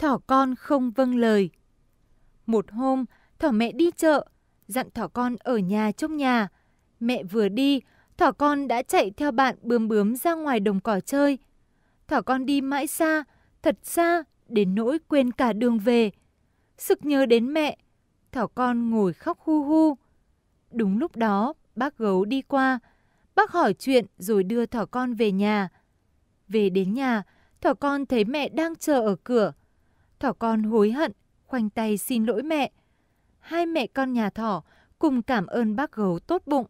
thỏ con không vâng lời. Một hôm, thỏ mẹ đi chợ, dặn thỏ con ở nhà trong nhà. Mẹ vừa đi, thỏ con đã chạy theo bạn bướm bướm ra ngoài đồng cỏ chơi. Thỏ con đi mãi xa, thật xa, đến nỗi quên cả đường về. Sực nhớ đến mẹ, thỏ con ngồi khóc hu hu. Đúng lúc đó, bác gấu đi qua. Bác hỏi chuyện rồi đưa thỏ con về nhà. Về đến nhà, thỏ con thấy mẹ đang chờ ở cửa. Thỏ con hối hận, khoanh tay xin lỗi mẹ. Hai mẹ con nhà thỏ cùng cảm ơn bác gấu tốt bụng.